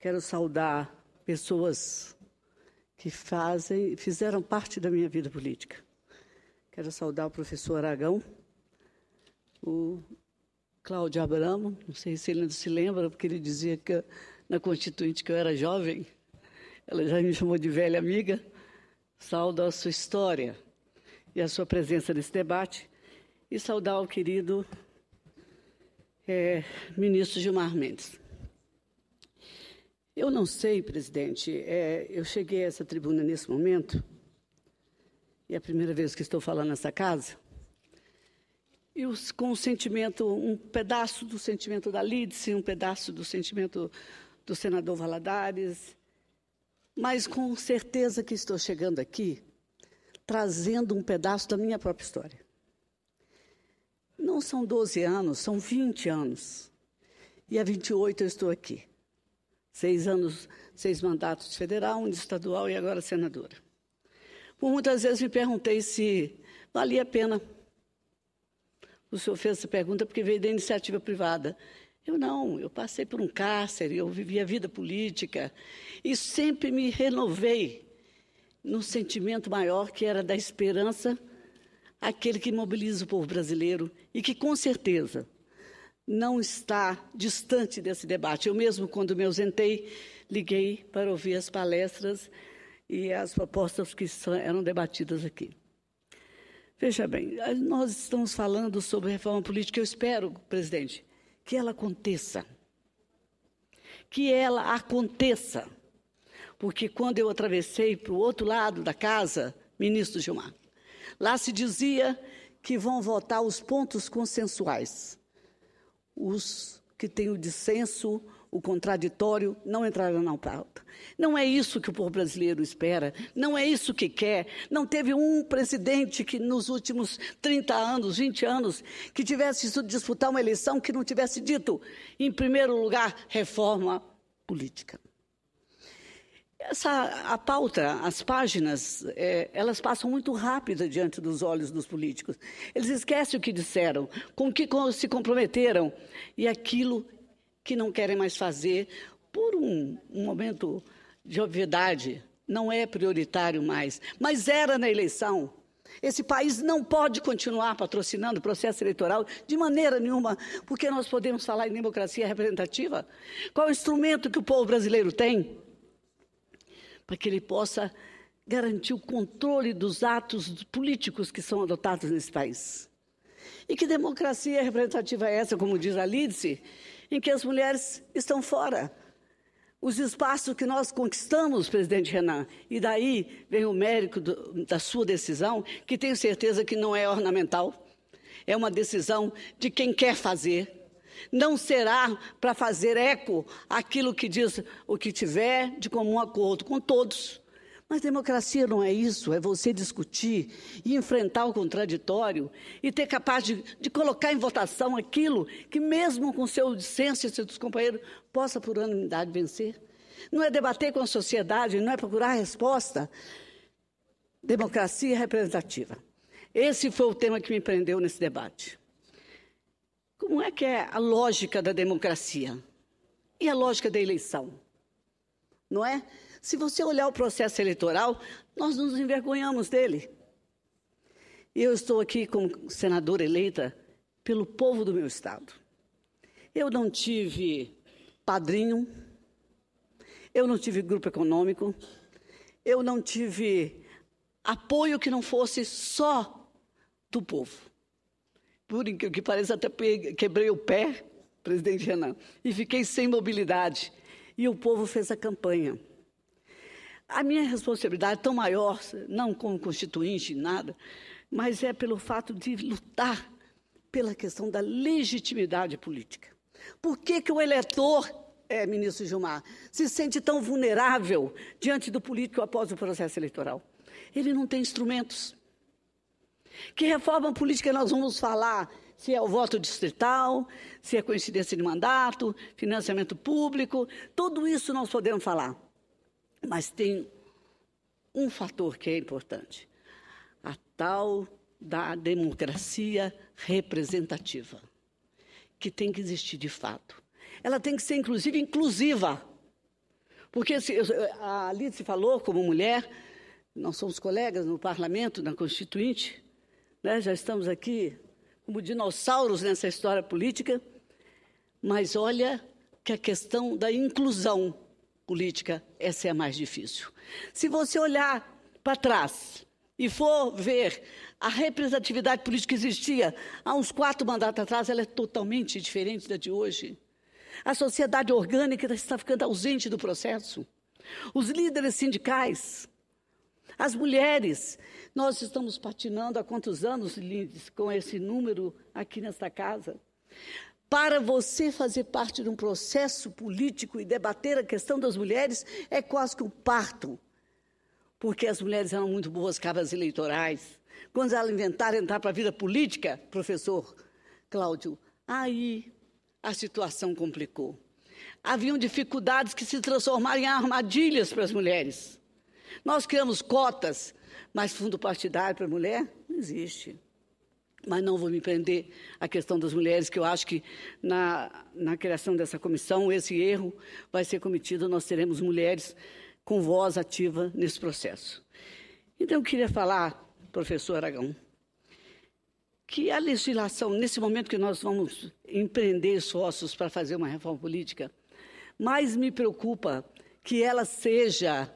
Quero saudar pessoas que fazem, fizeram parte da minha vida política. Quero saudar o professor Aragão, o Cláudio Abramo, não sei se ele ainda se lembra, porque ele dizia que na Constituinte que eu era jovem, ela já me chamou de velha amiga. Saudo a sua história e a sua presença nesse debate. E saudar o querido é, ministro Gilmar Mendes. Eu não sei, presidente, é, eu cheguei a essa tribuna nesse momento, e é a primeira vez que estou falando nessa casa, e os, com o sentimento, um pedaço do sentimento da Lídice, um pedaço do sentimento do senador Valadares, mas com certeza que estou chegando aqui trazendo um pedaço da minha própria história. Não são 12 anos, são 20 anos. E há 28 eu estou aqui. Seis anos, seis mandatos federal, um de estadual e agora senadora. Por muitas vezes me perguntei se valia a pena. O senhor fez essa pergunta porque veio da iniciativa privada. Eu não, eu passei por um cárcere, eu vivi a vida política e sempre me renovei no sentimento maior que era da esperança, aquele que mobiliza o povo brasileiro e que, com certeza, não está distante desse debate. Eu mesmo, quando me ausentei, liguei para ouvir as palestras e as propostas que eram debatidas aqui. Veja bem, eh, nós estamos falando sobre reforma política. Eu espero, presidente, que ela aconteça. Que ela aconteça. Porque quando eu atravessei para o outro lado da casa, ministro Gilmar, lá se dizia que vão votar os pontos consensuais os que têm o dissenso, o contraditório, não entrarão na pauta. Não é isso que o povo brasileiro espera, não é isso que quer. Não teve um presidente que nos últimos 30 anos, 20 anos, que tivesse disputar uma eleição que não tivesse dito, em primeiro lugar, reforma política. Essa, a pauta, as páginas, é, elas passam muito rápido diante dos olhos dos políticos. Eles esquecem o que disseram, com o que se comprometeram e aquilo que não querem mais fazer por um, um momento de obviedade. Não é prioritário mais, mas era na eleição. Esse país não pode continuar patrocinando o processo eleitoral de maneira nenhuma, porque nós podemos falar em democracia representativa. Qual é o instrumento que o povo brasileiro tem? para que ele possa garantir o controle dos atos políticos que são adotados nesse país. E que democracia representativa é essa, como diz a Lídice, em que as mulheres estão fora? Os espaços que nós conquistamos, presidente Renan, e daí vem o mérito do, da sua decisão, que tenho certeza que não é ornamental, é uma decisão de quem quer fazer, não será para fazer eco aquilo que diz o que tiver de comum acordo com todos. Mas democracia não é isso, é você discutir e enfrentar o contraditório e ter capaz de, de colocar em votação aquilo que, mesmo com seu dissenso e seus companheiros, possa por unanimidade vencer. Não é debater com a sociedade, não é procurar resposta. Democracia representativa. Esse foi o tema que me prendeu nesse debate. Como é que é a lógica da democracia? E a lógica da eleição? Não é? Se você olhar o processo eleitoral, nós nos envergonhamos dele. Eu estou aqui como senadora eleita pelo povo do meu estado. Eu não tive padrinho, eu não tive grupo econômico, eu não tive apoio que não fosse só do povo por incrível que pareça, até quebrei o pé, presidente Renan, e fiquei sem mobilidade. E o povo fez a campanha. A minha responsabilidade é tão maior, não como constituinte, nada, mas é pelo fato de lutar pela questão da legitimidade política. Por que, que o eleitor, é, ministro Gilmar, se sente tão vulnerável diante do político após o processo eleitoral? Ele não tem instrumentos. Que reforma política nós vamos falar? Se é o voto distrital, se é coincidência de mandato, financiamento público, tudo isso nós podemos falar. Mas tem um fator que é importante: a tal da democracia representativa, que tem que existir de fato. Ela tem que ser, inclusive, inclusiva. Porque se, a Alice falou, como mulher, nós somos colegas no parlamento, na Constituinte, né? já estamos aqui como dinossauros nessa história política, mas olha que a questão da inclusão política, essa é a mais difícil. Se você olhar para trás e for ver a representatividade política que existia há uns quatro mandatos atrás, ela é totalmente diferente da de hoje. A sociedade orgânica está ficando ausente do processo. Os líderes sindicais as mulheres, nós estamos patinando há quantos anos, Lindes, com esse número aqui nesta casa? Para você fazer parte de um processo político e debater a questão das mulheres, é quase que um parto. Porque as mulheres eram muito boas cabras eleitorais. Quando elas inventaram entrar para a vida política, professor Cláudio, aí a situação complicou. Haviam dificuldades que se transformaram em armadilhas para as mulheres. Nós criamos cotas, mas fundo partidário para mulher não existe. Mas não vou me prender à questão das mulheres, que eu acho que na, na criação dessa comissão esse erro vai ser cometido. Nós teremos mulheres com voz ativa nesse processo. Então, eu queria falar, professor Aragão, que a legislação, nesse momento que nós vamos empreender esforços para fazer uma reforma política, mais me preocupa que ela seja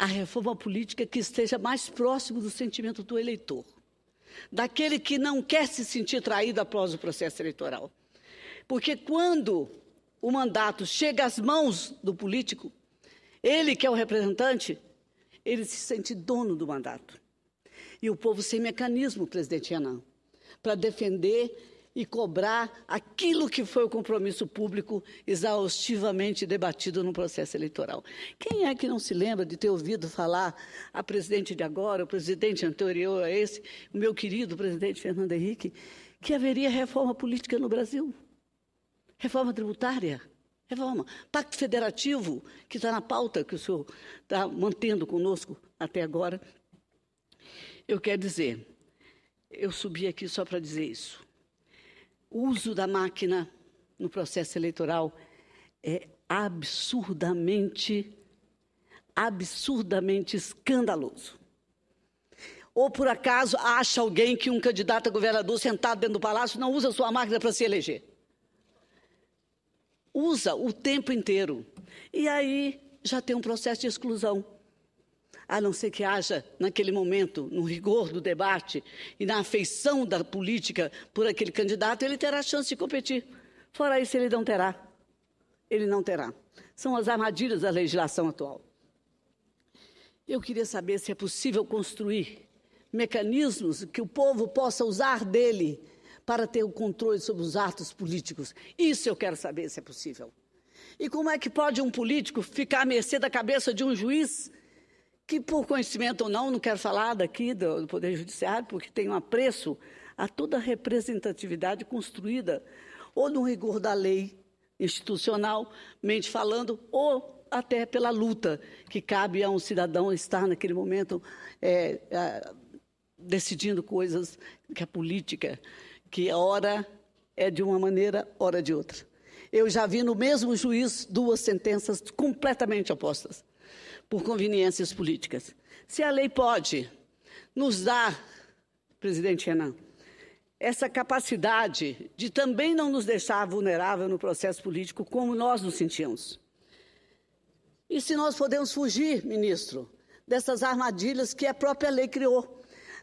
a reforma política que esteja mais próximo do sentimento do eleitor, daquele que não quer se sentir traído após o processo eleitoral. Porque quando o mandato chega às mãos do político, ele que é o representante, ele se sente dono do mandato. E o povo sem mecanismo, presidente Renan, para defender e cobrar aquilo que foi o compromisso público exaustivamente debatido no processo eleitoral. Quem é que não se lembra de ter ouvido falar a presidente de agora, o presidente anterior a esse, o meu querido presidente Fernando Henrique, que haveria reforma política no Brasil? Reforma tributária? Reforma. Pacto federativo, que está na pauta que o senhor está mantendo conosco até agora. Eu quero dizer, eu subi aqui só para dizer isso o uso da máquina no processo eleitoral é absurdamente, absurdamente escandaloso. Ou por acaso acha alguém que um candidato a governador sentado dentro do palácio não usa sua máquina para se eleger? Usa o tempo inteiro. E aí já tem um processo de exclusão a não ser que haja, naquele momento, no rigor do debate e na afeição da política por aquele candidato, ele terá a chance de competir. Fora isso, ele não terá. Ele não terá. São as armadilhas da legislação atual. Eu queria saber se é possível construir mecanismos que o povo possa usar dele para ter o controle sobre os atos políticos. Isso eu quero saber se é possível. E como é que pode um político ficar à mercê da cabeça de um juiz que por conhecimento ou não, não quero falar daqui do, do Poder Judiciário, porque tem um apreço a toda a representatividade construída, ou no rigor da lei institucionalmente falando, ou até pela luta que cabe a um cidadão estar naquele momento é, é, decidindo coisas que a política, que hora é de uma maneira, hora de outra. Eu já vi no mesmo juiz duas sentenças completamente opostas por conveniências políticas. Se a lei pode nos dar, presidente Renan, essa capacidade de também não nos deixar vulnerável no processo político como nós nos sentimos. E se nós podemos fugir, ministro, dessas armadilhas que a própria lei criou,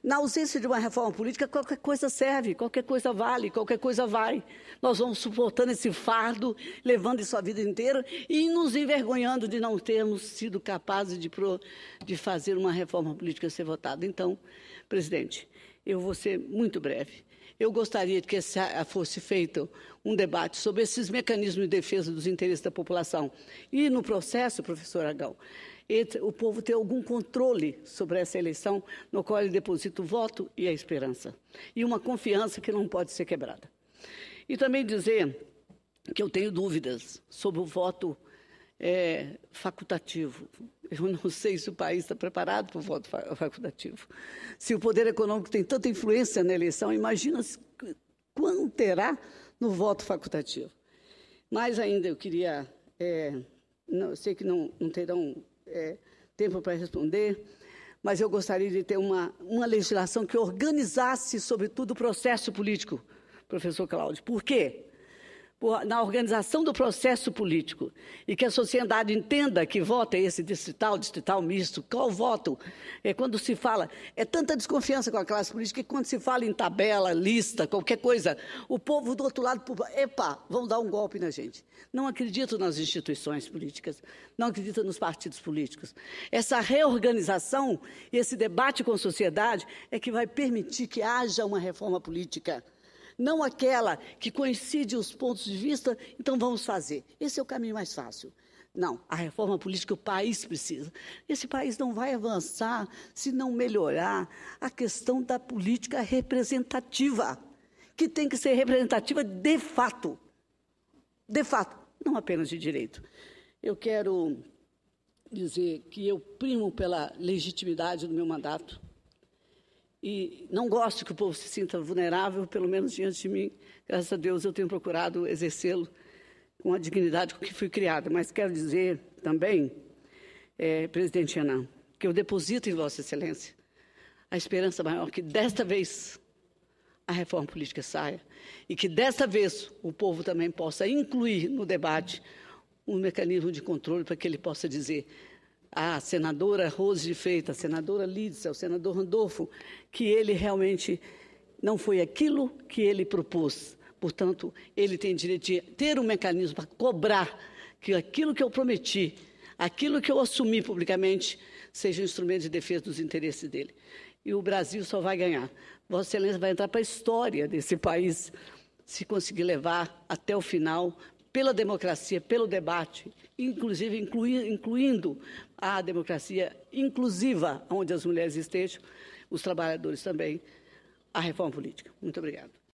na ausência de uma reforma política, qualquer coisa serve, qualquer coisa vale, qualquer coisa vai. Nós vamos suportando esse fardo, levando isso a vida inteira e nos envergonhando de não termos sido capazes de, pro, de fazer uma reforma política ser votada. Então, presidente, eu vou ser muito breve. Eu gostaria que ah, fosse feito um debate sobre esses mecanismos de defesa dos interesses da população. E, no processo, professor Agão, o povo ter algum controle sobre essa eleição, no qual ele deposita o voto e a esperança. E uma confiança que não pode ser quebrada. E também dizer que eu tenho dúvidas sobre o voto é, facultativo. Eu não sei se o país está preparado para o voto facultativo. Se o poder econômico tem tanta influência na eleição, imagina quanto terá no voto facultativo. Mais ainda, eu queria. É, não, eu sei que não, não terão é, tempo para responder, mas eu gostaria de ter uma, uma legislação que organizasse, sobretudo, o processo político, professor Cláudio. Por quê? na organização do processo político e que a sociedade entenda que voto é esse distrital, distrital misto, qual voto? É quando se fala, é tanta desconfiança com a classe política que quando se fala em tabela, lista, qualquer coisa, o povo do outro lado, epa, vão dar um golpe na gente. Não acredito nas instituições políticas, não acredito nos partidos políticos. Essa reorganização, e esse debate com a sociedade é que vai permitir que haja uma reforma política não aquela que coincide os pontos de vista, então vamos fazer. Esse é o caminho mais fácil. Não, a reforma política o país precisa. Esse país não vai avançar se não melhorar a questão da política representativa, que tem que ser representativa de fato. De fato, não apenas de direito. Eu quero dizer que eu primo pela legitimidade do meu mandato e não gosto que o povo se sinta vulnerável, pelo menos diante de mim. Graças a Deus eu tenho procurado exercê-lo com a dignidade com que fui criada. Mas quero dizer também, é, presidente Renan, que eu deposito em Vossa Excelência a esperança maior que desta vez a reforma política saia e que desta vez o povo também possa incluir no debate um mecanismo de controle para que ele possa dizer a senadora Rose de Freitas, a senadora Lídice, o senador Randolfo, que ele realmente não foi aquilo que ele propôs. Portanto, ele tem direito de ter um mecanismo para cobrar que aquilo que eu prometi, aquilo que eu assumi publicamente, seja um instrumento de defesa dos interesses dele. E o Brasil só vai ganhar. Vossa Excelência vai entrar para a história desse país se conseguir levar até o final pela democracia, pelo debate, inclusive inclui, incluindo a democracia inclusiva, onde as mulheres estejam, os trabalhadores também, a reforma política. Muito obrigada.